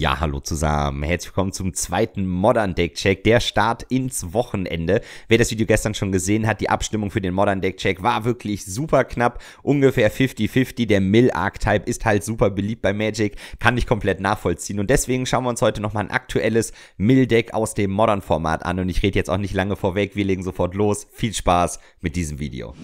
Ja, hallo zusammen. Herzlich willkommen zum zweiten Modern Deck Check, der Start ins Wochenende. Wer das Video gestern schon gesehen hat, die Abstimmung für den Modern Deck Check war wirklich super knapp, ungefähr 50-50. Der Mill-Archetype ist halt super beliebt bei Magic, kann ich komplett nachvollziehen. Und deswegen schauen wir uns heute nochmal ein aktuelles Mill-Deck aus dem Modern-Format an. Und ich rede jetzt auch nicht lange vorweg, wir legen sofort los. Viel Spaß mit diesem Video.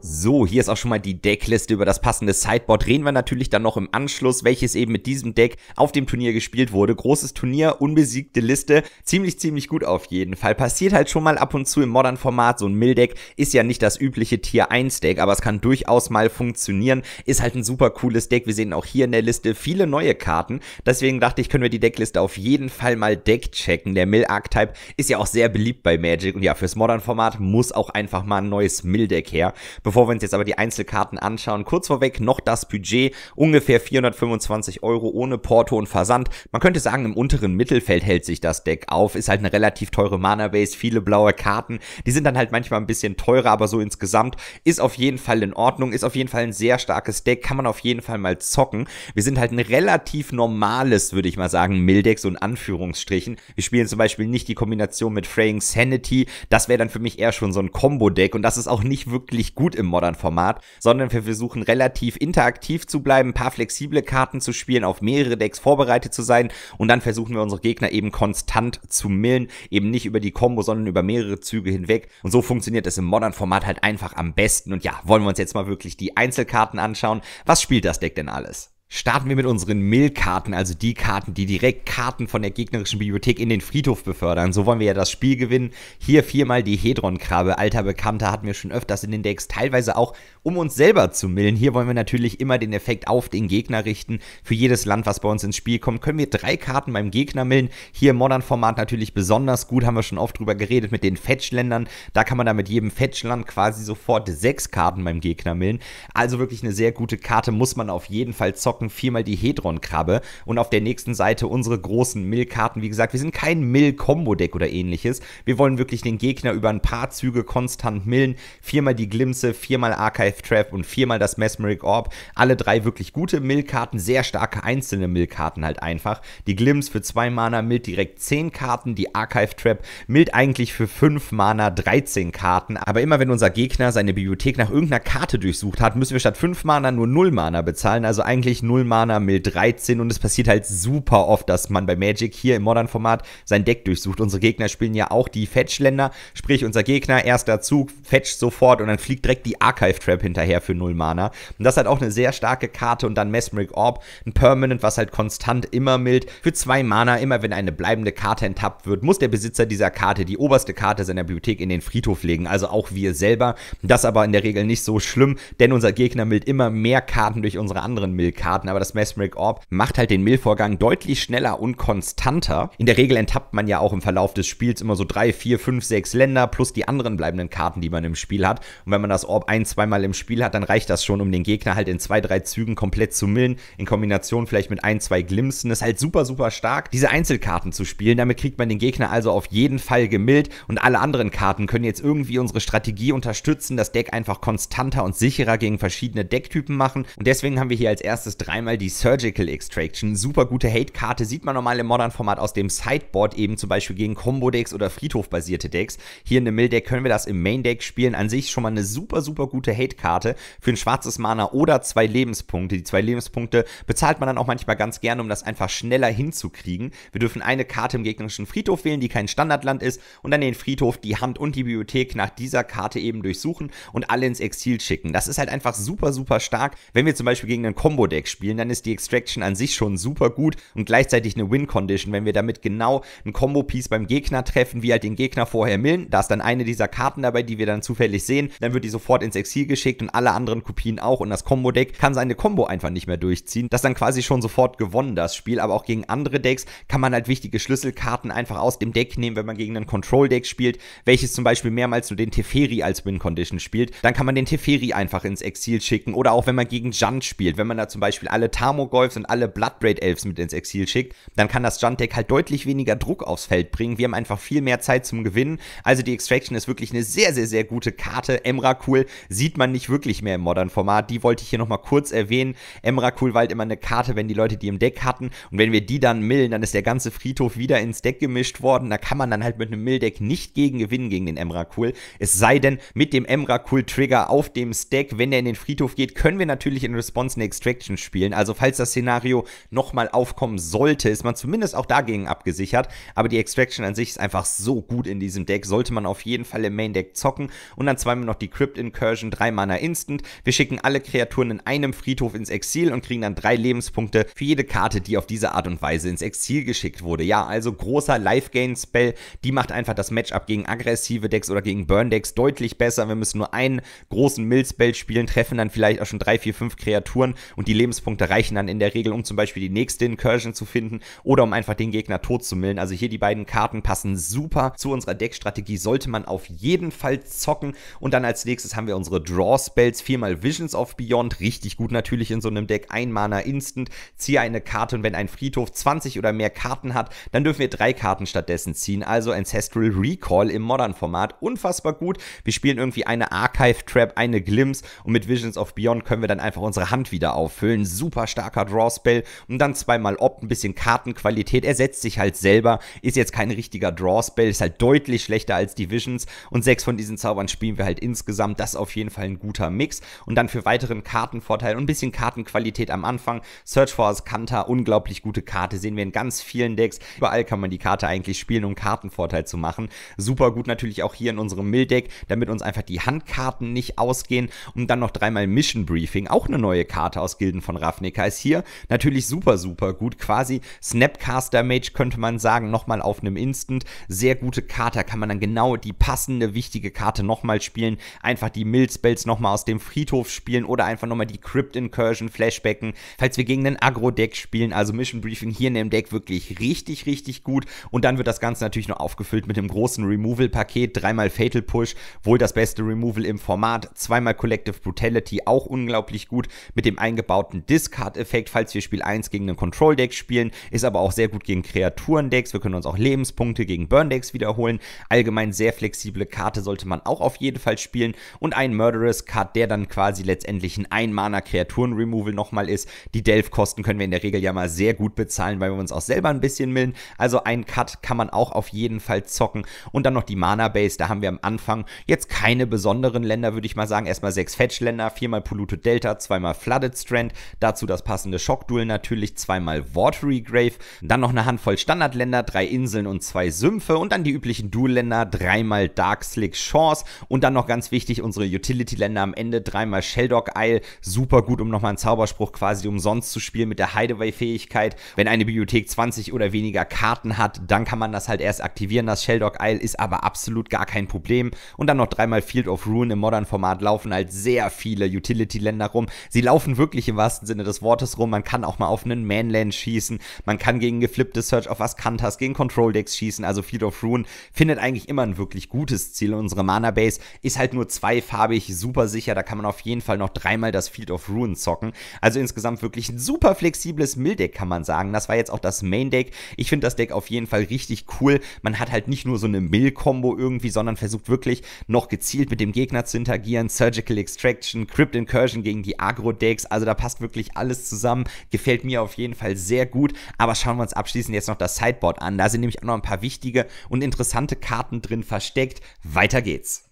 So, hier ist auch schon mal die Deckliste über das passende Sideboard. Reden wir natürlich dann noch im Anschluss, welches eben mit diesem Deck auf dem Turnier gespielt wurde. Großes Turnier, unbesiegte Liste. Ziemlich, ziemlich gut auf jeden Fall. Passiert halt schon mal ab und zu im Modern-Format. So ein Mill-Deck ist ja nicht das übliche Tier-1-Deck, aber es kann durchaus mal funktionieren. Ist halt ein super cooles Deck. Wir sehen auch hier in der Liste viele neue Karten. Deswegen dachte ich, können wir die Deckliste auf jeden Fall mal deckchecken. Der Mill-Archetype ist ja auch sehr beliebt bei Magic. Und ja, fürs Modern-Format muss auch einfach mal ein neues Mill-Deck her Bevor wir uns jetzt aber die Einzelkarten anschauen, kurz vorweg noch das Budget, ungefähr 425 Euro ohne Porto und Versand. Man könnte sagen, im unteren Mittelfeld hält sich das Deck auf, ist halt eine relativ teure Mana-Base, viele blaue Karten, die sind dann halt manchmal ein bisschen teurer, aber so insgesamt ist auf jeden Fall in Ordnung, ist auf jeden Fall ein sehr starkes Deck, kann man auf jeden Fall mal zocken. Wir sind halt ein relativ normales, würde ich mal sagen, Mildeck, so in Anführungsstrichen. Wir spielen zum Beispiel nicht die Kombination mit Fraying Sanity, das wäre dann für mich eher schon so ein Combo-Deck und das ist auch nicht wirklich gut im Modern-Format, sondern wir versuchen relativ interaktiv zu bleiben, ein paar flexible Karten zu spielen, auf mehrere Decks vorbereitet zu sein und dann versuchen wir unsere Gegner eben konstant zu millen, eben nicht über die Combo, sondern über mehrere Züge hinweg. Und so funktioniert das im Modern-Format halt einfach am besten. Und ja, wollen wir uns jetzt mal wirklich die Einzelkarten anschauen. Was spielt das Deck denn alles? Starten wir mit unseren Mill-Karten, also die Karten, die direkt Karten von der gegnerischen Bibliothek in den Friedhof befördern. So wollen wir ja das Spiel gewinnen. Hier viermal die Hedron-Krabbe. Alter Bekannter hatten wir schon öfters in den Decks, teilweise auch, um uns selber zu millen. Hier wollen wir natürlich immer den Effekt auf den Gegner richten. Für jedes Land, was bei uns ins Spiel kommt, können wir drei Karten beim Gegner millen. Hier im Modern-Format natürlich besonders gut, haben wir schon oft drüber geredet, mit den Fetch-Ländern. Da kann man dann mit jedem Fetch-Land quasi sofort sechs Karten beim Gegner millen. Also wirklich eine sehr gute Karte, muss man auf jeden Fall zocken Socken, viermal die Hedron-Krabbe und auf der nächsten Seite unsere großen Mill-Karten. Wie gesagt, wir sind kein Mill-Kombo-Deck oder ähnliches. Wir wollen wirklich den Gegner über ein paar Züge konstant millen. Viermal die Glimpse, viermal Archive Trap und viermal das Mesmeric Orb. Alle drei wirklich gute Mill-Karten, sehr starke einzelne Mill-Karten halt einfach. Die Glimpse für zwei Mana millt direkt zehn Karten, die Archive Trap millt eigentlich für fünf Mana 13 Karten. Aber immer wenn unser Gegner seine Bibliothek nach irgendeiner Karte durchsucht hat, müssen wir statt 5 Mana nur 0 Mana bezahlen. Also eigentlich 0 Mana, Mill 13 und es passiert halt super oft, dass man bei Magic hier im modernen Format sein Deck durchsucht. Unsere Gegner spielen ja auch die Fetch-Länder, sprich unser Gegner, erster Zug, fetcht sofort und dann fliegt direkt die Archive-Trap hinterher für 0 Mana. Und das hat auch eine sehr starke Karte und dann Mesmeric Orb, ein Permanent, was halt konstant immer mild. Für 2 Mana, immer wenn eine bleibende Karte enttappt wird, muss der Besitzer dieser Karte die oberste Karte seiner Bibliothek in den Friedhof legen, also auch wir selber. Das aber in der Regel nicht so schlimm, denn unser Gegner mildt immer mehr Karten durch unsere anderen Mill-Karten starten, aber das Mesmeric Orb macht halt den Mill-Vorgang deutlich schneller und konstanter. In der Regel enttappt man ja auch im Verlauf des Spiels immer so drei, vier, fünf, sechs Länder plus die anderen bleibenden Karten, die man im Spiel hat. Und wenn man das Orb ein, zweimal im Spiel hat, dann reicht das schon, um den Gegner halt in zwei, drei Zügen komplett zu millen. In Kombination vielleicht mit ein, zwei Glimpsen. Ist halt super, super stark, diese Einzelkarten zu spielen. Damit kriegt man den Gegner also auf jeden Fall gemillt und alle anderen Karten können jetzt irgendwie unsere Strategie unterstützen, das Deck einfach konstanter und sicherer gegen verschiedene Decktypen machen. Und deswegen haben wir hier als erstes drei dreimal die Surgical Extraction. Super gute Hate-Karte, sieht man normal im Modern-Format aus dem Sideboard eben zum Beispiel gegen Combo-Decks oder Friedhof-basierte Decks. Hier in dem Mill-Deck können wir das im Main-Deck spielen. An sich schon mal eine super, super gute Hate-Karte für ein schwarzes Mana oder zwei Lebenspunkte. Die zwei Lebenspunkte bezahlt man dann auch manchmal ganz gerne, um das einfach schneller hinzukriegen. Wir dürfen eine Karte im gegnerischen Friedhof wählen, die kein Standardland ist und dann den Friedhof, die Hand und die Bibliothek nach dieser Karte eben durchsuchen und alle ins Exil schicken. Das ist halt einfach super, super stark, wenn wir zum Beispiel gegen ein Combo-Deck spielen spielen, dann ist die Extraction an sich schon super gut und gleichzeitig eine Win-Condition, wenn wir damit genau ein Combo-Piece beim Gegner treffen, wie halt den Gegner vorher millen. Da ist dann eine dieser Karten dabei, die wir dann zufällig sehen. Dann wird die sofort ins Exil geschickt und alle anderen Kopien auch. Und das Combo-Deck kann seine Combo einfach nicht mehr durchziehen. Das ist dann quasi schon sofort gewonnen, das Spiel. Aber auch gegen andere Decks kann man halt wichtige Schlüsselkarten einfach aus dem Deck nehmen, wenn man gegen ein Control-Deck spielt, welches zum Beispiel mehrmals nur den Teferi als Win-Condition spielt. Dann kann man den Teferi einfach ins Exil schicken. Oder auch wenn man gegen Junt spielt, wenn man da zum Beispiel Beispiel alle Tamogolfs und alle Bloodbraid-Elves mit ins Exil schickt, dann kann das Junt-Deck halt deutlich weniger Druck aufs Feld bringen. Wir haben einfach viel mehr Zeit zum Gewinnen. Also die Extraction ist wirklich eine sehr, sehr, sehr gute Karte. Emrakul sieht man nicht wirklich mehr im Modern-Format. Die wollte ich hier nochmal kurz erwähnen. Emrakul war halt immer eine Karte, wenn die Leute die im Deck hatten. Und wenn wir die dann millen, dann ist der ganze Friedhof wieder ins Deck gemischt worden. Da kann man dann halt mit einem Mill-Deck nicht gegen gewinnen gegen den Emrakul. Es sei denn, mit dem Emrakul-Trigger auf dem Stack, wenn der in den Friedhof geht, können wir natürlich in Response eine Extraction spielen spielen. Also falls das Szenario nochmal aufkommen sollte, ist man zumindest auch dagegen abgesichert. Aber die Extraction an sich ist einfach so gut in diesem Deck, sollte man auf jeden Fall im Main Deck zocken. Und dann zweimal noch die Crypt Incursion, 3 Mana Instant. Wir schicken alle Kreaturen in einem Friedhof ins Exil und kriegen dann drei Lebenspunkte für jede Karte, die auf diese Art und Weise ins Exil geschickt wurde. Ja, also großer Life-Gain-Spell, die macht einfach das Matchup gegen aggressive Decks oder gegen Burn-Decks deutlich besser. Wir müssen nur einen großen Mill-Spell spielen, treffen dann vielleicht auch schon drei, vier, fünf Kreaturen und die Lebenspunkte Lebenspunkte reichen dann in der Regel, um zum Beispiel die nächste Incursion zu finden oder um einfach den Gegner tot zu millen. Also hier die beiden Karten passen super zu unserer Deckstrategie, sollte man auf jeden Fall zocken. Und dann als nächstes haben wir unsere Draw-Spells, viermal Visions of Beyond, richtig gut natürlich in so einem Deck, ein Mana Instant, ziehe eine Karte und wenn ein Friedhof 20 oder mehr Karten hat, dann dürfen wir drei Karten stattdessen ziehen, also Ancestral Recall im Modern-Format, unfassbar gut. Wir spielen irgendwie eine Archive-Trap, eine Glimpse und mit Visions of Beyond können wir dann einfach unsere Hand wieder auffüllen super starker Draw-Spell und dann zweimal Opt, ein bisschen Kartenqualität. Er setzt sich halt selber, ist jetzt kein richtiger Draw-Spell, ist halt deutlich schlechter als die Visions und sechs von diesen Zaubern spielen wir halt insgesamt. Das ist auf jeden Fall ein guter Mix und dann für weiteren Kartenvorteil und ein bisschen Kartenqualität am Anfang. Search for Kanta, unglaublich gute Karte, sehen wir in ganz vielen Decks. Überall kann man die Karte eigentlich spielen, um Kartenvorteil zu machen. Super gut natürlich auch hier in unserem Mill-Deck, damit uns einfach die Handkarten nicht ausgehen und dann noch dreimal Mission Briefing, auch eine neue Karte aus Gilden von Ravnica ist hier natürlich super, super gut. Quasi Snapcaster-Mage könnte man sagen, nochmal auf einem Instant. Sehr gute Karte, kann man dann genau die passende, wichtige Karte nochmal spielen. Einfach die Mill-Spells nochmal aus dem Friedhof spielen oder einfach nochmal die Crypt Incursion Flashbacken. Falls wir gegen ein Agro-Deck spielen, also Mission Briefing hier in dem Deck wirklich richtig, richtig gut. Und dann wird das Ganze natürlich noch aufgefüllt mit einem großen Removal-Paket. Dreimal Fatal Push, wohl das beste Removal im Format. Zweimal Collective Brutality, auch unglaublich gut mit dem eingebauten Discard-Effekt, falls wir Spiel 1 gegen einen Control-Deck spielen, ist aber auch sehr gut gegen Kreaturen-Decks. Wir können uns auch Lebenspunkte gegen Burn-Decks wiederholen. Allgemein sehr flexible Karte sollte man auch auf jeden Fall spielen. Und ein Murderous-Card, der dann quasi letztendlich ein Ein-Mana-Kreaturen-Removal nochmal ist. Die Delph-Kosten können wir in der Regel ja mal sehr gut bezahlen, weil wir uns auch selber ein bisschen millen. Also ein Cut kann man auch auf jeden Fall zocken. Und dann noch die Mana-Base, da haben wir am Anfang jetzt keine besonderen Länder, würde ich mal sagen. Erstmal sechs Fetch-Länder, viermal Polluted Delta, zweimal Flooded Strand, Dazu das passende Schockduel natürlich, zweimal Watery Grave, dann noch eine Handvoll Standardländer, drei Inseln und zwei Sümpfe und dann die üblichen Duelländer, dreimal Dark Slick Shores und dann noch ganz wichtig unsere Utility-Länder am Ende, dreimal Sheldog Isle, super gut, um nochmal einen Zauberspruch quasi umsonst zu spielen mit der Hideaway-Fähigkeit. Wenn eine Bibliothek 20 oder weniger Karten hat, dann kann man das halt erst aktivieren. Das Sheldog Isle ist aber absolut gar kein Problem. Und dann noch dreimal Field of Ruin im Modern-Format laufen halt sehr viele Utility-Länder rum. Sie laufen wirklich im wahrsten Sinne des Wortes rum. Man kann auch mal auf einen Manland schießen. Man kann gegen geflippte Search auf Askantas, gegen Control Decks schießen. Also Field of Ruin findet eigentlich immer ein wirklich gutes Ziel. Unsere Mana Base ist halt nur zweifarbig, super sicher. Da kann man auf jeden Fall noch dreimal das Field of Ruin zocken. Also insgesamt wirklich ein super flexibles Mill-Deck, kann man sagen. Das war jetzt auch das Main-Deck. Ich finde das Deck auf jeden Fall richtig cool. Man hat halt nicht nur so eine Mill-Kombo irgendwie, sondern versucht wirklich noch gezielt mit dem Gegner zu interagieren. Surgical Extraction, Crypt Incursion gegen die Agro-Decks. Also da passt wirklich wirklich alles zusammen. Gefällt mir auf jeden Fall sehr gut. Aber schauen wir uns abschließend jetzt noch das Sideboard an. Da sind nämlich auch noch ein paar wichtige und interessante Karten drin versteckt. Weiter geht's.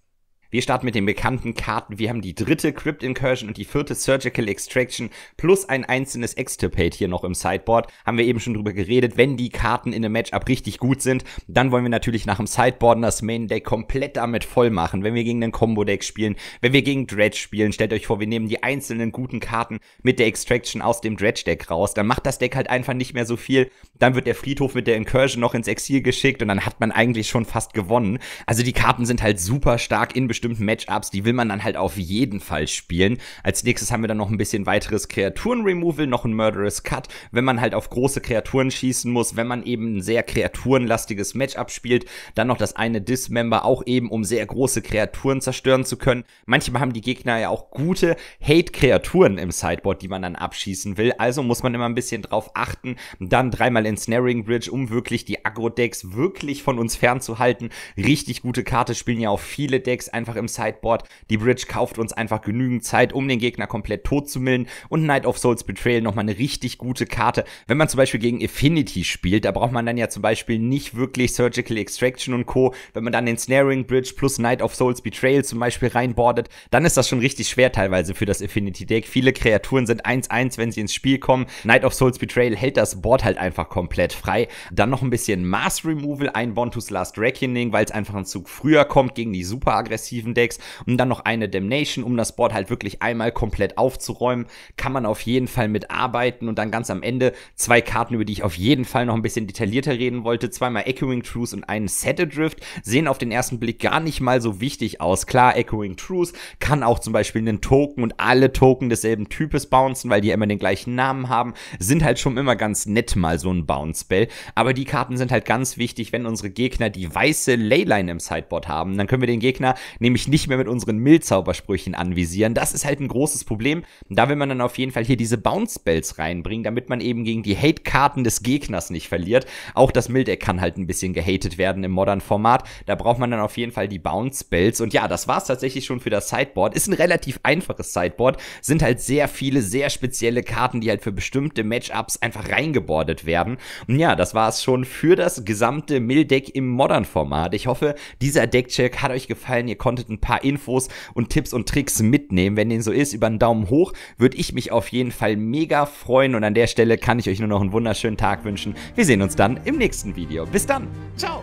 Wir starten mit den bekannten Karten. Wir haben die dritte Crypt Incursion und die vierte Surgical Extraction plus ein einzelnes Extirpate hier noch im Sideboard. Haben wir eben schon drüber geredet. Wenn die Karten in einem Matchup richtig gut sind, dann wollen wir natürlich nach dem Sideboarden das Main Deck komplett damit voll machen. Wenn wir gegen ein Combo Deck spielen, wenn wir gegen Dredge spielen, stellt euch vor, wir nehmen die einzelnen guten Karten mit der Extraction aus dem Dredge Deck raus. Dann macht das Deck halt einfach nicht mehr so viel. Dann wird der Friedhof mit der Incursion noch ins Exil geschickt und dann hat man eigentlich schon fast gewonnen. Also die Karten sind halt super stark in bestimmten Matchups, die will man dann halt auf jeden Fall spielen. Als nächstes haben wir dann noch ein bisschen weiteres Kreaturen-Removal, noch ein Murderous Cut, wenn man halt auf große Kreaturen schießen muss, wenn man eben ein sehr kreaturenlastiges Matchup spielt, dann noch das eine Dismember, auch eben um sehr große Kreaturen zerstören zu können. Manchmal haben die Gegner ja auch gute Hate-Kreaturen im Sideboard, die man dann abschießen will, also muss man immer ein bisschen drauf achten. Dann dreimal Ensnaring Bridge, um wirklich die Agro-Decks wirklich von uns fernzuhalten. Richtig gute Karte spielen ja auch viele Decks, einfach einfach im Sideboard. Die Bridge kauft uns einfach genügend Zeit, um den Gegner komplett tot zu millen. Und Night of Souls Betrayal nochmal eine richtig gute Karte. Wenn man zum Beispiel gegen Affinity spielt, da braucht man dann ja zum Beispiel nicht wirklich Surgical Extraction und Co. Wenn man dann den Snaring Bridge plus Night of Souls Betrayal zum Beispiel reinboardet, dann ist das schon richtig schwer teilweise für das Affinity Deck. Viele Kreaturen sind 1-1, wenn sie ins Spiel kommen. Night of Souls Betrayal hält das Board halt einfach komplett frei. Dann noch ein bisschen Mass Removal, ein Bontus Last Reckoning, weil es einfach ein Zug früher kommt gegen die super aggressiven aggressiven Decks und dann noch eine Damnation, um das Board halt wirklich einmal komplett aufzuräumen, kann man auf jeden Fall mitarbeiten und dann ganz am Ende zwei Karten, über die ich auf jeden Fall noch ein bisschen detaillierter reden wollte, zweimal Echoing Truth und einen Set Adrift, sehen auf den ersten Blick gar nicht mal so wichtig aus. Klar, Echoing Truth kann auch zum Beispiel einen Token und alle Token desselben Types bouncen, weil die ja immer den gleichen Namen haben, sind halt schon immer ganz nett mal so ein Bounce-Spell, aber die Karten sind halt ganz wichtig, wenn unsere Gegner die weiße Leyline im Sideboard haben, dann können wir den Gegner nicht nämlich nicht mehr mit unseren mill anvisieren. Das ist halt ein großes Problem. da will man dann auf jeden Fall hier diese Bounce-Spells reinbringen, damit man eben gegen die Hate-Karten des Gegners nicht verliert. Auch das Mill-Deck kann halt ein bisschen gehatet werden im Modern-Format. Da braucht man dann auf jeden Fall die Bounce-Spells. Und ja, das war's tatsächlich schon für das Sideboard. Ist ein relativ einfaches Sideboard. Sind halt sehr viele, sehr spezielle Karten, die halt für bestimmte Matchups einfach reingebordet werden. Und ja, das war's schon für das gesamte Mill-Deck im Modern-Format. Ich hoffe, dieser Deck-Check hat euch gefallen. Ihr konntet konntet ein paar Infos und Tipps und Tricks mitnehmen. Wenn dem so ist, über einen Daumen hoch würde ich mich auf jeden Fall mega freuen. Und an der Stelle kann ich euch nur noch einen wunderschönen Tag wünschen. Wir sehen uns dann im nächsten Video. Bis dann. Ciao.